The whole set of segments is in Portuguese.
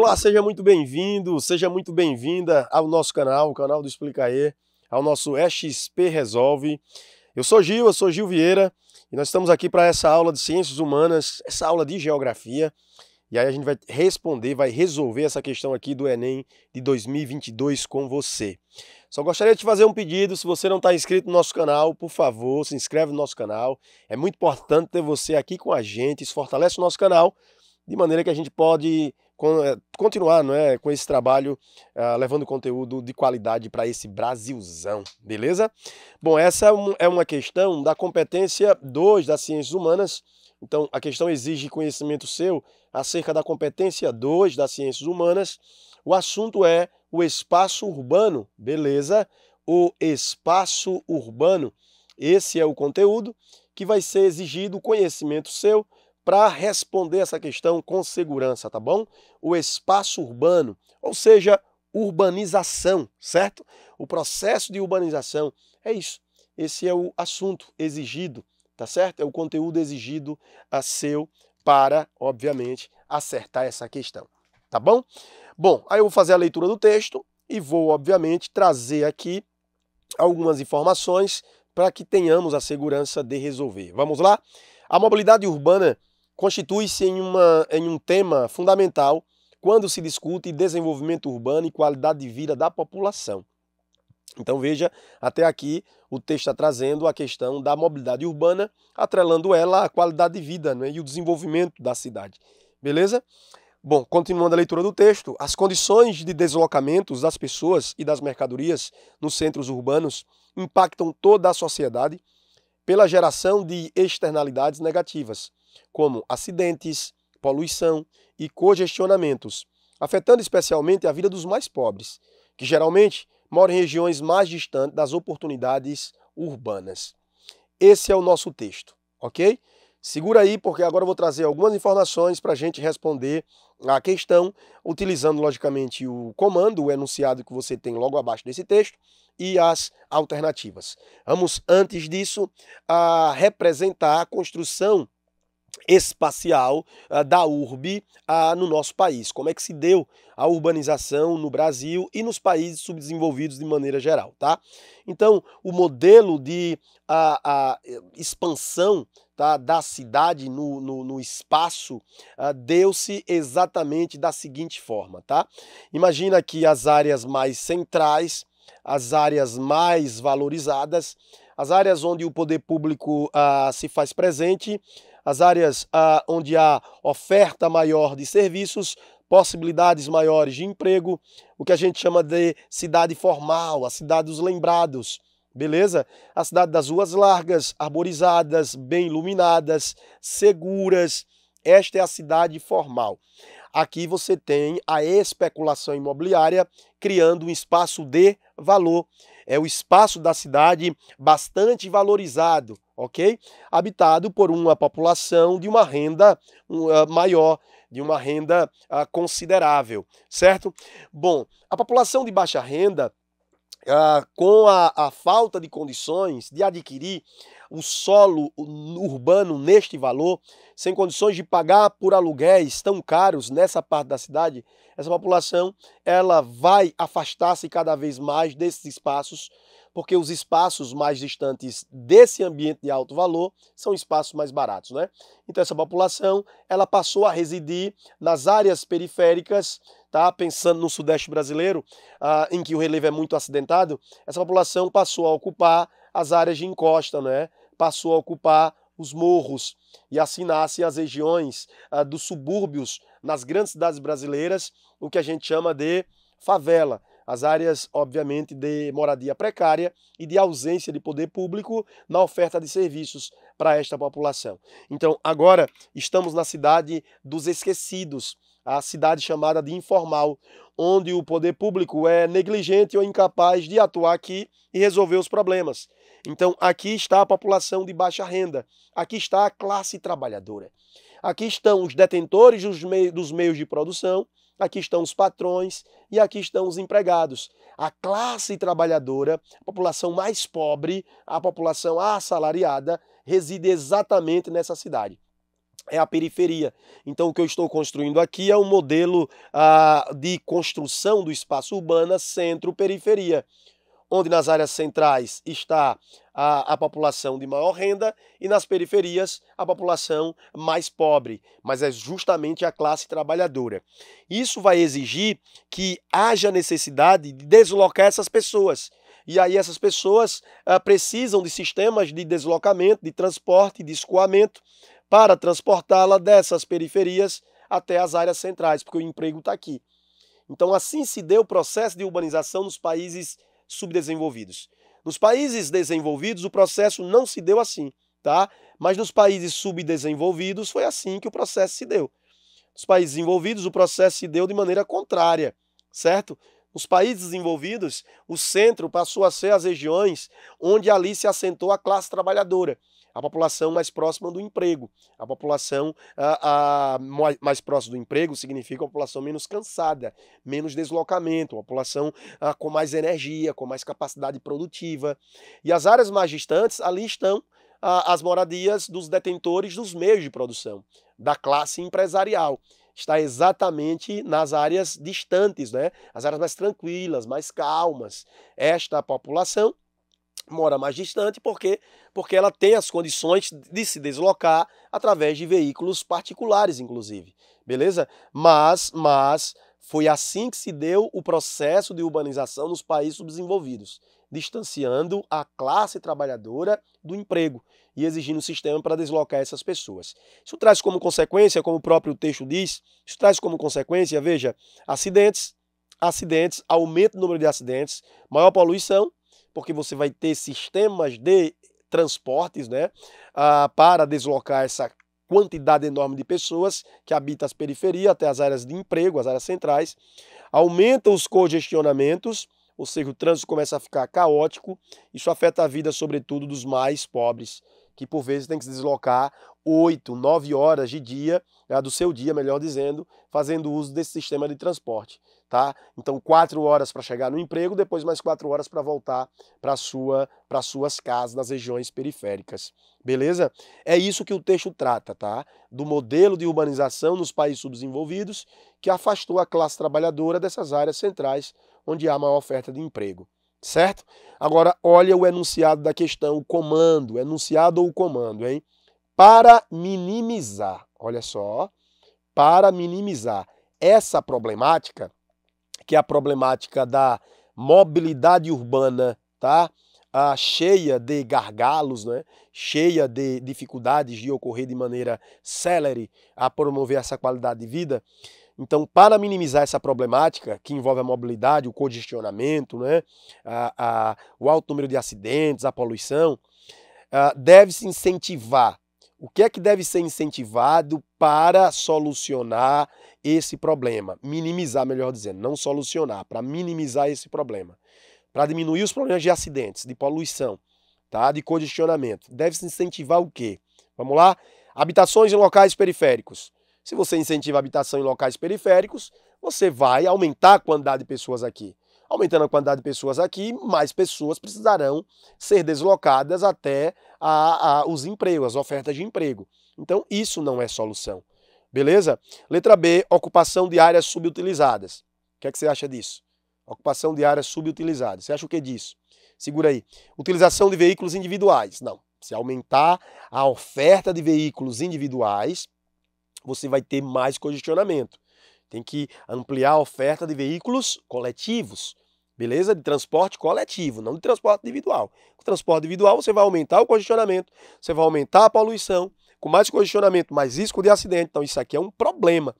Olá, seja muito bem-vindo, seja muito bem-vinda ao nosso canal, o canal do Explicaê, ao nosso XP Resolve. Eu sou Gil, eu sou Gil Vieira e nós estamos aqui para essa aula de Ciências Humanas, essa aula de Geografia. E aí a gente vai responder, vai resolver essa questão aqui do Enem de 2022 com você. Só gostaria de te fazer um pedido, se você não está inscrito no nosso canal, por favor, se inscreve no nosso canal. É muito importante ter você aqui com a gente, isso fortalece o nosso canal, de maneira que a gente pode eh, continuar não é, com esse trabalho, uh, levando conteúdo de qualidade para esse Brasilzão, beleza? Bom, essa é, é uma questão da competência 2 das Ciências Humanas. Então, a questão exige conhecimento seu acerca da competência 2 das Ciências Humanas. O assunto é o espaço urbano, beleza? O espaço urbano. Esse é o conteúdo que vai ser exigido conhecimento seu para responder essa questão com segurança, tá bom? O espaço urbano, ou seja, urbanização, certo? O processo de urbanização é isso. Esse é o assunto exigido, tá certo? É o conteúdo exigido a seu para, obviamente, acertar essa questão, tá bom? Bom, aí eu vou fazer a leitura do texto e vou, obviamente, trazer aqui algumas informações para que tenhamos a segurança de resolver. Vamos lá? A mobilidade urbana constitui-se em, uma, em um tema fundamental quando se discute desenvolvimento urbano e qualidade de vida da população. Então veja, até aqui o texto está trazendo a questão da mobilidade urbana, atrelando ela à qualidade de vida né, e o desenvolvimento da cidade. Beleza? Bom, continuando a leitura do texto, as condições de deslocamentos das pessoas e das mercadorias nos centros urbanos impactam toda a sociedade pela geração de externalidades negativas, como acidentes, poluição e congestionamentos, afetando especialmente a vida dos mais pobres, que geralmente moram em regiões mais distantes das oportunidades urbanas. Esse é o nosso texto, ok? Segura aí, porque agora eu vou trazer algumas informações para a gente responder a questão, utilizando logicamente o comando, o enunciado que você tem logo abaixo desse texto e as alternativas. Vamos, antes disso, a representar a construção espacial uh, da urbe uh, ah, no nosso país. Como é que se deu a urbanização no Brasil e nos países subdesenvolvidos de maneira geral, tá? Então, o modelo de uh, expansão tá, da cidade no, no, no espaço deu-se exatamente da seguinte forma, tá? Imagina que as áreas mais centrais, as áreas mais valorizadas, as áreas onde o poder público se faz presente, as áreas ah, onde há oferta maior de serviços, possibilidades maiores de emprego, o que a gente chama de cidade formal, a cidade dos lembrados, beleza? A cidade das ruas largas, arborizadas, bem iluminadas, seguras. Esta é a cidade formal. Aqui você tem a especulação imobiliária criando um espaço de valor. É o espaço da cidade bastante valorizado, ok? Habitado por uma população de uma renda ah, maior, de uma renda ah, considerável, certo? Bom, a população de baixa renda, ah, com a, a falta de condições de adquirir o solo urbano neste valor, sem condições de pagar por aluguéis tão caros nessa parte da cidade, essa população ela vai afastar-se cada vez mais desses espaços porque os espaços mais distantes desse ambiente de alto valor são espaços mais baratos, né? Então essa população, ela passou a residir nas áreas periféricas, tá? Pensando no sudeste brasileiro, ah, em que o relevo é muito acidentado, essa população passou a ocupar as áreas de encosta, né? Passou a ocupar os morros e assim nascem as regiões ah, dos subúrbios nas grandes cidades brasileiras, o que a gente chama de favela as áreas, obviamente, de moradia precária e de ausência de poder público na oferta de serviços para esta população. Então, agora estamos na cidade dos esquecidos, a cidade chamada de informal, onde o poder público é negligente ou incapaz de atuar aqui e resolver os problemas. Então, aqui está a população de baixa renda, aqui está a classe trabalhadora. Aqui estão os detentores dos, meios de produção aqui estão os patrões e aqui estão os empregados. A classe trabalhadora, a população mais pobre, a população assalariada, reside exatamente nessa cidade é a periferia. Então, o que eu estou construindo aqui é um modelo ah, de construção do espaço urbano centro-periferia onde nas áreas centrais está a, a, população de maior renda e nas periferias a população mais pobre, mas é justamente a classe trabalhadora. Isso vai exigir que haja necessidade de deslocar essas pessoas. E aí essas pessoas ah, precisam de sistemas de deslocamento, de transporte, de escoamento para transportá-la dessas periferias até as áreas centrais, porque o emprego está aqui. Então, assim se deu o processo de urbanização nos países subdesenvolvidos. Nos países desenvolvidos, o processo não se deu assim, tá? Mas nos países subdesenvolvidos, foi assim que o processo se deu. Nos países desenvolvidos o processo se deu de maneira contrária, certo? Nos países desenvolvidos, o centro passou a ser as regiões onde ali se assentou a classe trabalhadora a população mais próxima do emprego. A população a, a, mais próxima do emprego significa uma população menos cansada, menos deslocamento, uma população a, ah, com mais energia, com mais capacidade produtiva. E as áreas mais distantes, ali estão as moradias dos detentores dos meios de produção, da classe empresarial está exatamente nas áreas distantes, né? as áreas mais tranquilas, mais calmas. Esta população mora mais distante porque porque ela tem as condições de se deslocar através de veículos particulares inclusive beleza mas mas foi assim que se deu o processo de urbanização nos países subdesenvolvidos distanciando a classe trabalhadora do emprego e exigindo um sistema para deslocar essas pessoas isso traz como consequência como o próprio texto diz isso traz como consequência veja acidentes acidentes aumento do número de acidentes maior poluição porque você vai ter sistemas de transportes né, ah, para deslocar essa quantidade enorme de pessoas que habitam as periferias até as áreas de emprego, as áreas centrais, aumenta os congestionamentos, ou seja, o trânsito começa a ficar caótico, isso afeta a vida, sobretudo, dos mais pobres, que por vezes têm que se deslocar 8, 9 horas de dia, ah, do seu dia, melhor dizendo, fazendo uso desse sistema de transporte tá? Então quatro horas para chegar no emprego, depois mais quatro horas para voltar para sua para suas casas nas regiões periféricas, beleza? É isso que o texto trata, tá? Do modelo de urbanização nos países subdesenvolvidos que afastou a classe trabalhadora dessas áreas centrais onde há maior oferta de emprego, certo? Agora olha o enunciado da questão, o comando, enunciado ou comando, hein? Para minimizar, olha só, para minimizar essa problemática, que é a problemática da mobilidade urbana, tá? Ah, cheia de gargalos, né? cheia de dificuldades de ocorrer de maneira célere a promover essa qualidade de vida. Então, para minimizar essa problemática que envolve a mobilidade, o congestionamento, né? Ah, ah, o alto número de acidentes, a poluição, deve-se incentivar. O que é que deve ser incentivado para solucionar esse problema, minimizar, melhor dizendo, não solucionar, para minimizar esse problema, para diminuir os problemas de acidentes, de poluição, tá? de congestionamento. Deve-se incentivar o quê? Vamos lá? Habitações em locais periféricos. Se você incentiva a habitação em locais periféricos, você vai aumentar a quantidade de pessoas aqui. Aumentando a quantidade de pessoas aqui, mais pessoas precisarão ser deslocadas até a, a, os empregos, as ofertas de emprego. Então, isso não é solução. Beleza? Letra B, ocupação de áreas subutilizadas. O que é que você acha disso? Ocupação de áreas subutilizadas. Você acha o que disso? Segura aí. Utilização de veículos individuais. Não. Se aumentar a oferta de veículos individuais, você vai ter mais congestionamento. Tem que ampliar a oferta de veículos coletivos, beleza? De transporte coletivo, não de transporte individual. Com transporte individual, você vai aumentar o congestionamento, você vai aumentar a poluição, com mais congestionamento, mais risco de acidente. Então, isso aqui é um problema.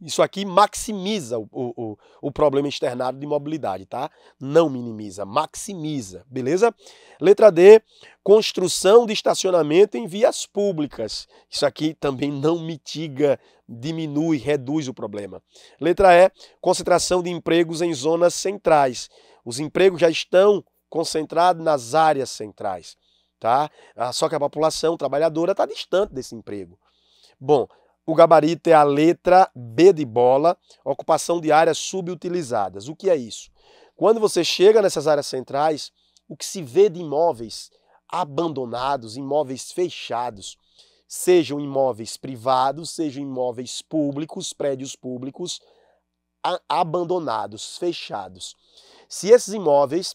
Isso aqui maximiza o, o, o problema externado de mobilidade, tá? Não minimiza, maximiza, beleza? Letra D, construção de estacionamento em vias públicas. Isso aqui também não mitiga, diminui, reduz o problema. Letra E, concentração de empregos em zonas centrais. Os empregos já estão concentrados nas áreas centrais tá? Ah, só que a população trabalhadora está distante desse emprego. Bom, o gabarito é a letra B de bola, ocupação de áreas subutilizadas. O que é isso? Quando você chega nessas áreas centrais, o que se vê de imóveis abandonados, imóveis fechados, sejam imóveis privados, sejam imóveis públicos, prédios públicos, abandonados, fechados. Se esses imóveis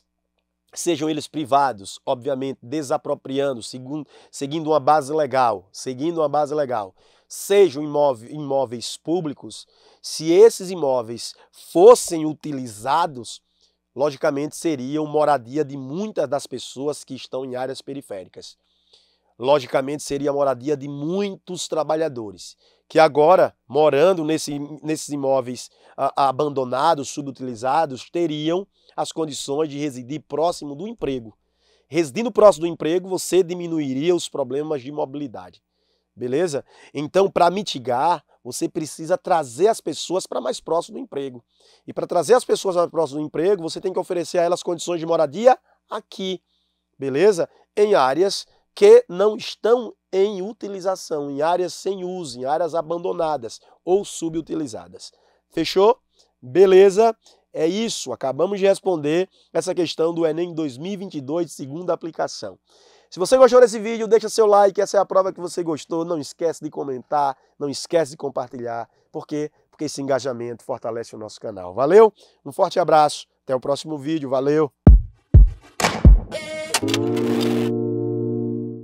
sejam eles privados, obviamente desapropriando, segundo, seguindo uma base legal, seguindo uma base legal, sejam imóveis, imóveis públicos, se esses imóveis fossem utilizados, logicamente seriam moradia de muitas das pessoas que estão em áreas periféricas. Logicamente seria moradia de muitos trabalhadores que agora, morando nesse, nesses imóveis abandonados, subutilizados, teriam as condições de residir próximo do emprego. Residindo próximo do emprego, você diminuiria os problemas de mobilidade. Beleza? Então, para mitigar, você precisa trazer as pessoas para mais próximo do emprego. E para trazer as pessoas mais próximo do emprego, você tem que oferecer a elas condições de moradia aqui. Beleza? Em áreas que não estão em utilização, em áreas sem uso, em áreas abandonadas ou subutilizadas. Fechou? Beleza? É isso, acabamos de responder essa questão do Enem 2022, segunda aplicação. Se você gostou desse vídeo, deixa seu like, essa é a prova que você gostou. Não esquece de comentar, não esquece de compartilhar. Por quê? Porque esse engajamento fortalece o nosso canal. Valeu? Um forte abraço, até o próximo vídeo. Valeu!